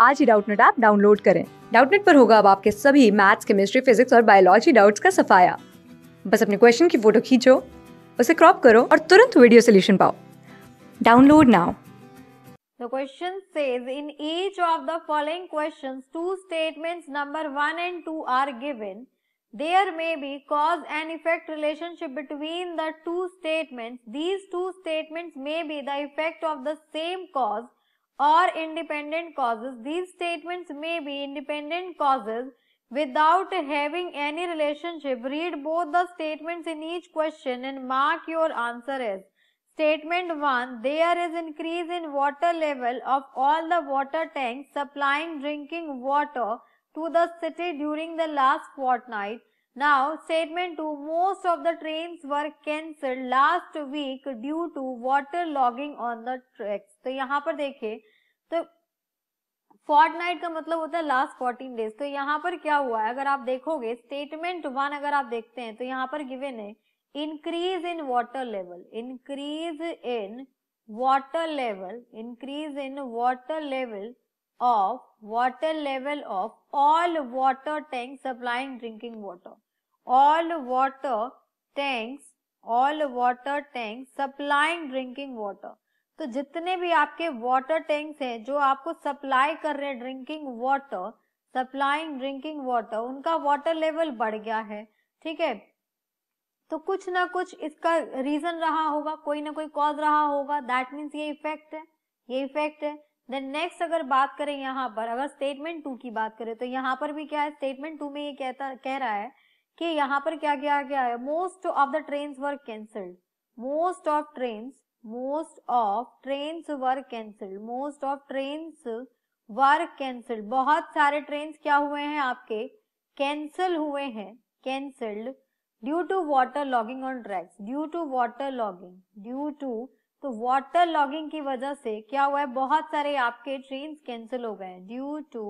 आज ही Doubtnut app download करें डाउटनेट पर होगा अब आपके सभी मैथ्स केमिस्ट्री फिजिक्स और बायोलॉजी डाउट्स का सफाया बस अपने क्वेश्चन की फोटो खींचो उसे क्रॉप करो और तुरंत वीडियो सोल्यूशन पाओ download now The question says in each of the following questions two statements number 1 and 2 are given. There may be cause and effect relationship between the two statements. These two statements may be the effect of the same cause or independent causes. These statements may be independent causes without having any relationship. Read both the statements in each question and mark your answer as. Statement 1. There is increase in water level of all the water tanks supplying drinking water to the city during the last fortnight. Now, statement 2 most of the trains were cancelled last week due to water logging on the tracks. तो यहाँ पर देखिए तो Fortnite का मतलब होता है last fourteen days तो यहाँ पर क्या हुआ है अगर आप देखोगे स्टेटमेंट वन अगर आप देखते हैं तो यहाँ पर गिवेन है increase in water level increase in water level increase in water level of water level of all water tanks supplying drinking water all water tanks all water tank supplying drinking water तो जितने भी आपके water tanks हैं जो आपको supply कर रहे हैं drinking water supplying drinking water उनका वाटर लेवल बढ़ गया है ठीक है तो कुछ ना कुछ इसका रीजन रहा होगा कोई ना कोई कॉज रहा होगा दैट मीन्स ये इफेक्ट है ये इफेक्ट है देन नेक्स्ट अगर बात करें यहाँ पर अगर स्टेटमेंट टू की बात करें तो यहाँ पर भी क्या है स्टेटमेंट टू में ये कहता कह रहा है कि यहाँ पर क्या किया गया है most of the train were cancelled most of train most of train were cancelled most of train were cancelled बहुत सारे ट्रेन क्या हुए हैं आपके कैंसल हुए हैं cancelled due to water logging on tracks due to water logging due to तो water logging की वजह से क्या हुआ है बहुत सारे आपके ट्रेन कैंसिल हो गए due to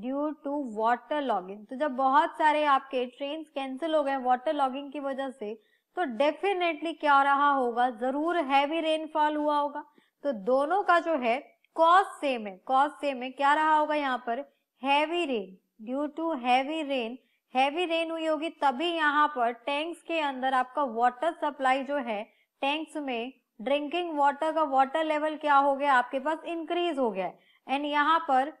due to water logging तो जब बहुत सारे आपके ट्रेन कैंसिल हो गए वाटर लॉगिंग की वजह से तो डेफिनेटली क्या रहा होगा जरूर हैवी रेनफॉल हुआ होगा तो दोनों का जो है कॉज सेम है कॉज सेम है क्या रहा होगा यहाँ पर heavy rain due to heavy rain heavy rain हुई होगी तभी यहाँ पर टैंक्स के अंदर आपका वाटर सप्लाई जो है टैंक्स में ड्रिंकिंग वाटर का वाटर लेवल क्या हो गया आपके पास इंक्रीज हो गया एंड यहाँ पर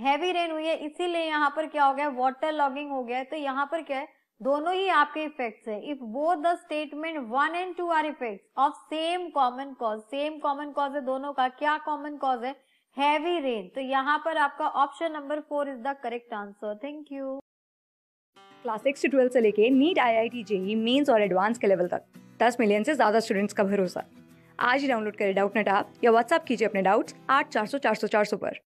हैवी रेन हुई है इसीलिए यहाँ पर क्या हो गया वाटर लॉगिंग हो गया है तो यहाँ पर क्या है दोनों ही आपके इफेक्ट्स है if both the statement one and two are effects of same common cause same common cause है दोनों का क्या कॉमन कॉज है हैवी रेन तो यहाँ पर आपका option number four is the correct answer thank you class six से ट्वेल्थ से लेके NEET I I T JEE mains और एडवांस के लेवल तक दस मिलियन से ज्यादा स्टूडेंट्स का भरोसा आज ही डाउनलोड करें डाउट नेट आप या व्हाट्सअप कीजिए अपने डाउट्स आठ चार सौ चार सौ चार सौ पर